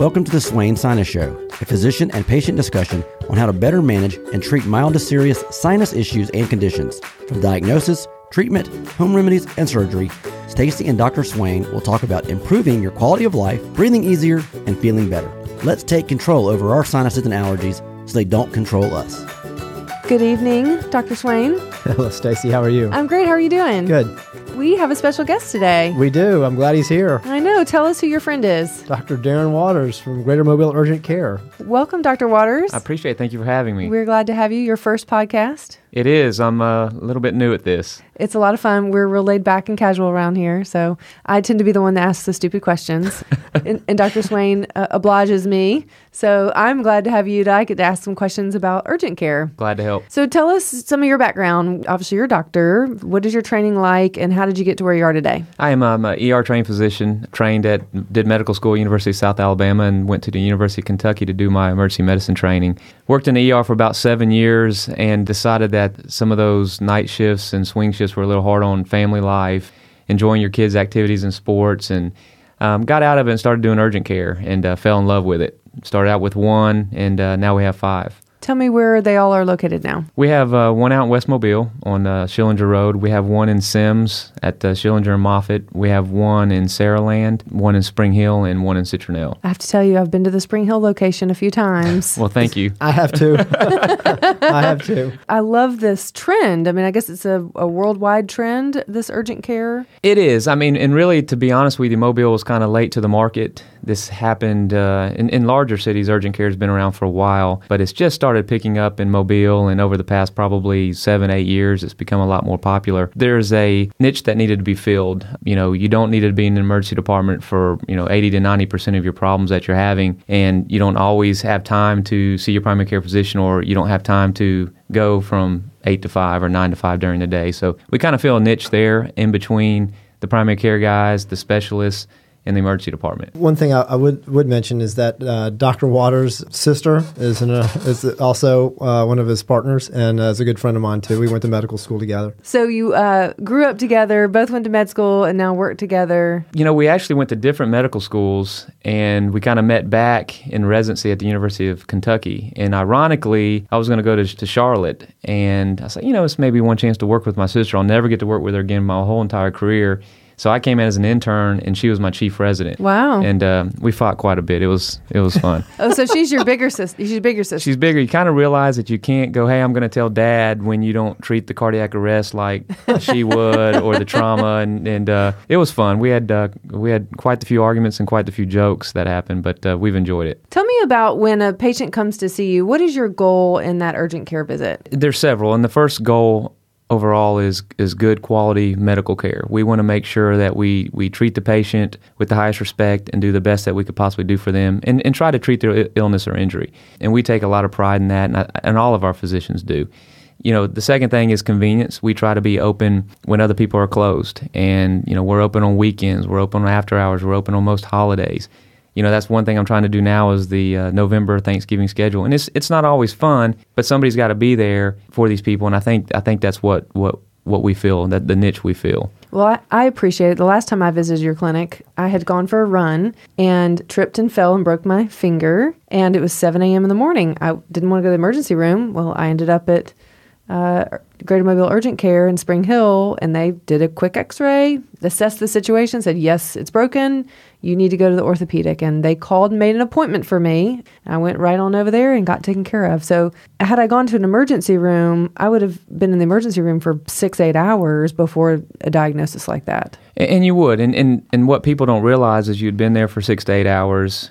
Welcome to the Swain Sinus Show, a physician and patient discussion on how to better manage and treat mild to serious sinus issues and conditions. From diagnosis, treatment, home remedies, and surgery, Stacy and Dr. Swain will talk about improving your quality of life, breathing easier, and feeling better. Let's take control over our sinuses and allergies so they don't control us. Good evening, Dr. Swain. Hello, Stacy. How are you? I'm great. How are you doing? Good we have a special guest today. We do. I'm glad he's here. I know. Tell us who your friend is. Dr. Darren Waters from Greater Mobile Urgent Care. Welcome, Dr. Waters. I appreciate it. Thank you for having me. We're glad to have you. Your first podcast. It is. I'm uh, a little bit new at this. It's a lot of fun. We're real laid back and casual around here. So I tend to be the one that asks the stupid questions. and, and, Dr. Swain uh, obliges me. So I'm glad to have you. To, I get to ask some questions about urgent care. Glad to help. So tell us some of your background. Obviously, you're a doctor. What is your training like and how did you get to where you are today? I am um, an ER trained physician, trained at, did medical school, University of South Alabama, and went to the University of Kentucky to do my emergency medicine training. Worked in the ER for about seven years and decided that that some of those night shifts and swing shifts were a little hard on family life, enjoying your kids' activities and sports, and um, got out of it and started doing urgent care and uh, fell in love with it. Started out with one, and uh, now we have five. Tell me where they all are located now. We have uh, one out in West Mobile on uh, Schillinger Road. We have one in Sims at uh, Schillinger and Moffat. We have one in Saraland, one in Spring Hill, and one in Citronelle. I have to tell you, I've been to the Spring Hill location a few times. well, thank you. I have too. I have to. I love this trend. I mean, I guess it's a, a worldwide trend, this urgent care. It is. I mean, and really, to be honest with you, Mobile was kind of late to the market this happened uh, in, in larger cities. Urgent care has been around for a while, but it's just started picking up in Mobile. And over the past probably seven, eight years, it's become a lot more popular. There's a niche that needed to be filled. You know, you don't need to be in an emergency department for, you know, 80 to 90% of your problems that you're having. And you don't always have time to see your primary care physician or you don't have time to go from eight to five or nine to five during the day. So we kind of fill a niche there in between the primary care guys, the specialists, in the emergency department. One thing I, I would would mention is that uh, Dr. Waters' sister is uh, is also uh, one of his partners and uh, is a good friend of mine too. We went to medical school together. So you uh, grew up together, both went to med school, and now work together. You know, we actually went to different medical schools, and we kind of met back in residency at the University of Kentucky. And ironically, I was going to go to Charlotte, and I said, like, you know, it's maybe one chance to work with my sister. I'll never get to work with her again my whole entire career. So I came in as an intern, and she was my chief resident. Wow! And uh, we fought quite a bit. It was it was fun. oh, so she's your bigger sister. She's bigger sister. She's bigger. You kind of realize that you can't go. Hey, I'm going to tell dad when you don't treat the cardiac arrest like she would or the trauma. And and uh, it was fun. We had uh, we had quite a few arguments and quite a few jokes that happened, but uh, we've enjoyed it. Tell me about when a patient comes to see you. What is your goal in that urgent care visit? There's several, and the first goal overall is is good quality medical care. We want to make sure that we we treat the patient with the highest respect and do the best that we could possibly do for them and, and try to treat their illness or injury. And we take a lot of pride in that and, I, and all of our physicians do. You know, the second thing is convenience. We try to be open when other people are closed and you know, we're open on weekends, we're open after hours, we're open on most holidays you know that's one thing I'm trying to do now is the uh, November Thanksgiving schedule, and it's it's not always fun, but somebody's got to be there for these people, and I think I think that's what what what we feel that the niche we feel. Well, I, I appreciate it. The last time I visited your clinic, I had gone for a run and tripped and fell and broke my finger, and it was 7 a.m. in the morning. I didn't want to go to the emergency room. Well, I ended up at uh, Greater Mobile Urgent Care in Spring Hill, and they did a quick x ray, assessed the situation, said, Yes, it's broken. You need to go to the orthopedic. And they called and made an appointment for me. I went right on over there and got taken care of. So, had I gone to an emergency room, I would have been in the emergency room for six, eight hours before a diagnosis like that. And you would. And, and, and what people don't realize is you'd been there for six to eight hours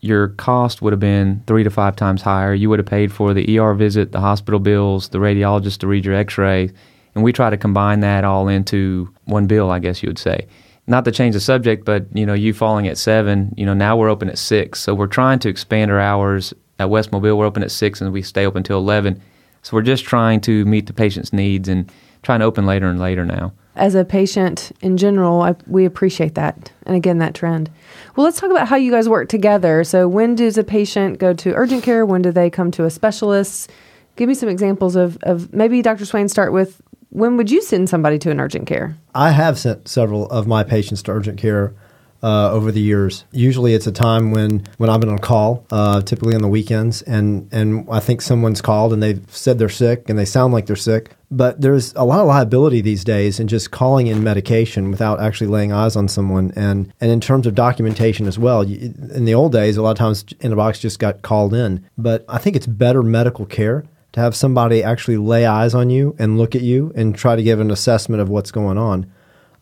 your cost would have been three to five times higher. You would have paid for the ER visit, the hospital bills, the radiologist to read your x ray. And we try to combine that all into one bill, I guess you would say. Not to change the subject, but you know, you falling at seven, you know, now we're open at six. So we're trying to expand our hours at West Mobile. We're open at six and we stay open until eleven. So we're just trying to meet the patient's needs and trying to open later and later now as a patient in general, I, we appreciate that. And again, that trend. Well, let's talk about how you guys work together. So, when does a patient go to urgent care? When do they come to a specialist? Give me some examples of, of maybe Dr. Swain start with when would you send somebody to an urgent care? I have sent several of my patients to urgent care uh, over the years. Usually, it's a time when when I've been on call, uh, typically on the weekends, and and I think someone's called and they've said they're sick and they sound like they're sick. But there's a lot of liability these days in just calling in medication without actually laying eyes on someone, and and in terms of documentation as well. in the old days, a lot of times in a box just got called in, but I think it's better medical care to have somebody actually lay eyes on you and look at you and try to give an assessment of what's going on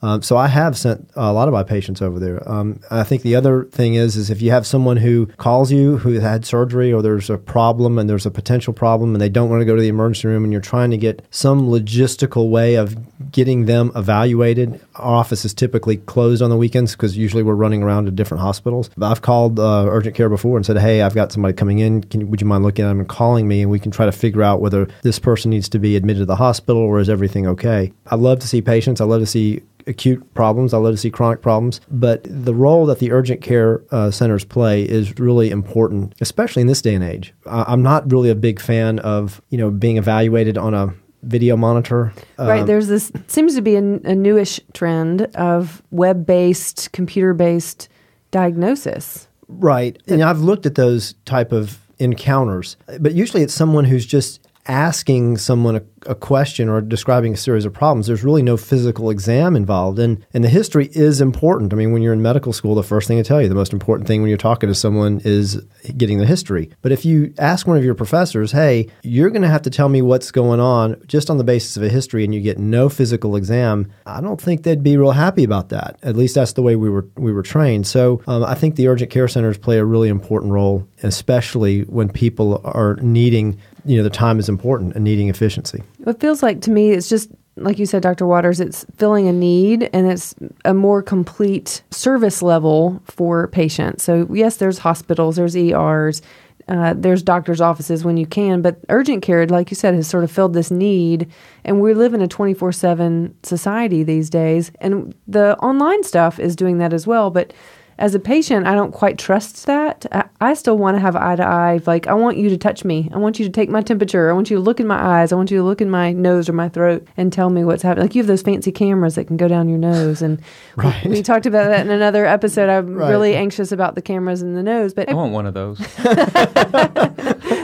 um, so I have sent a lot of my patients over there. Um, I think the other thing is, is if you have someone who calls you who had surgery or there's a problem and there's a potential problem and they don't want to go to the emergency room and you're trying to get some logistical way of getting them evaluated. Our office is typically closed on the weekends because usually we're running around to different hospitals. But I've called uh, urgent care before and said, "Hey, I've got somebody coming in. Can, would you mind looking at them and calling me, and we can try to figure out whether this person needs to be admitted to the hospital or is everything okay?" I love to see patients. I love to see acute problems. I love to see chronic problems. But the role that the urgent care uh, centers play is really important, especially in this day and age. I- am not really a big fan of you know being evaluated on a video monitor. Um, right. There's this seems to be a, a newish trend of web-based, computer-based diagnosis. Right. And I've looked at those type of encounters, but usually it's someone who's just asking someone a, a, question or describing a series of problems. There's really no physical exam involved. And, and the history is important. I mean, when you're in medical school, the first thing they tell you, the most important thing when you're talking to someone is getting the history. But if you ask one of your professors, hey, you're going to have to tell me what's going on just on the basis of a history and you get no physical exam, I don't think they'd be real happy about that. At least that's the way we were, we were trained. So um, I think the urgent care centers play a really important role, especially when people are needing you know the time is important and needing efficiency. It feels like to me it's just like you said, Dr. Waters, it's filling a need and it's a more complete service level for patients. So, yes, there's hospitals, there's ERs, uh, there's doctor's offices when you can, but urgent care, like you said, has sort of filled this need. And we live in a 24 7 society these days. And the online stuff is doing that as well. But as a patient, I don't quite trust that. I, still want to have eye to eye. Like, I want you to touch me. I want you to take my temperature. I want you to look in my eyes. I want you to look in my nose or my throat and tell me what's happening. Like, you have those fancy cameras that can go down your nose. And right. we, we, talked about that in another episode. I'm right. really anxious about the cameras and the nose. But I want one of those.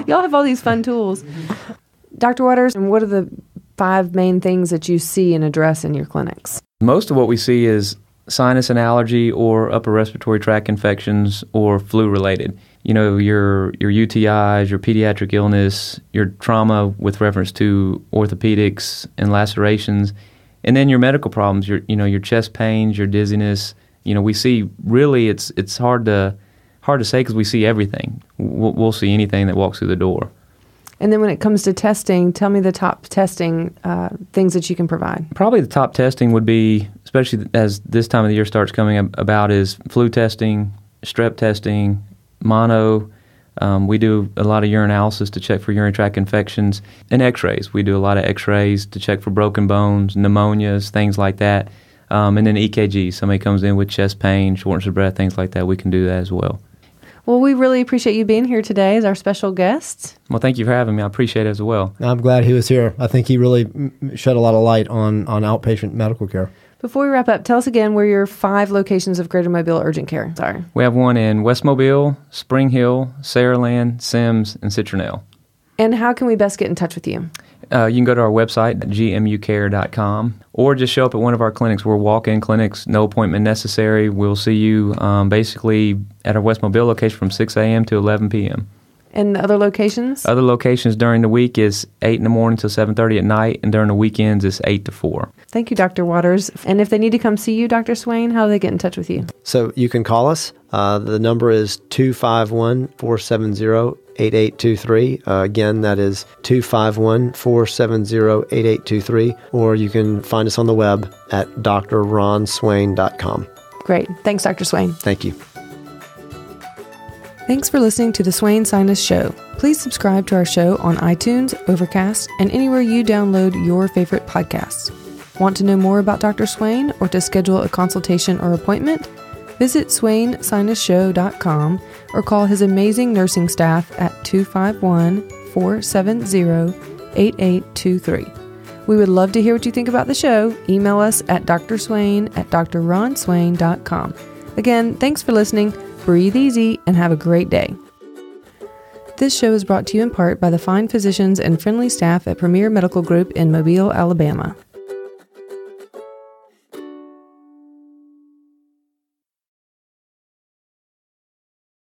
Y'all have all these fun tools. Dr. Waters, and what are the five main things that you see and address in your clinics? Most of what we see is sinus and allergy or upper respiratory tract infections or flu related. You know, your your UTIs, your pediatric illness, your trauma with reference to orthopedics and lacerations, and then your medical problems, your you know, your chest pains, your dizziness. You know, we see really it's it's hard to hard to say cuz we see everything. We'll, we'll see anything that walks through the door. And then when it comes to testing, tell me the top testing uh, things that you can provide. Probably the top testing would be, especially as this time of the year starts coming about, is flu testing, strep testing, mono. Um, we do a lot of urinalysis to check for urinary tract infections and x rays. We do a lot of x rays to check for broken bones, pneumonias, things like that. Um, and then EKG. Somebody comes in with chest pain, shortness of breath, things like that. We can do that as well. Well, we really appreciate you being here today as our special guest. Well, thank you for having me. I appreciate it as well. I'm glad he was here. I think he really shed a lot of light on, on outpatient medical care. Before we wrap up, tell us again where your five locations of Greater Mobile Urgent Care are. We have one in West Mobile, Spring Hill, Saraland, Sims, and Citronelle. And how can we best get in touch with you? Uh, you can go to our website, gmucare.com, or just show up at one of our clinics. We're walk in clinics, no appointment necessary. We'll see you um, basically at our West Mobile location from 6 a.m. to 11 p.m. And other locations? Other locations during the week is 8 in the morning till 7.30 at night, and during the weekends it's 8 to 4. Thank you, Dr. Waters. And if they need to come see you, Dr. Swain, how do they get in touch with you? So you can call us. Uh, the number is 251 470 8823. Uh, again, that is 251 470 8823. Or you can find us on the web at drronswain.com. Great. Thanks, Dr. Swain. Thank you. Thanks for listening to the Swain Sinus Show. Please subscribe to our show on iTunes, Overcast, and anywhere you download your favorite podcasts. Want to know more about Dr. Swain or to schedule a consultation or appointment? Visit swainsinusshow.com or call his amazing nursing staff at 251 470 8823. We would love to hear what you think about the show. Email us at drswain at drronswain.com. Again, thanks for listening breathe easy, and have a great day. This show is brought to you in part by the fine physicians and friendly staff at Premier Medical Group in Mobile, Alabama.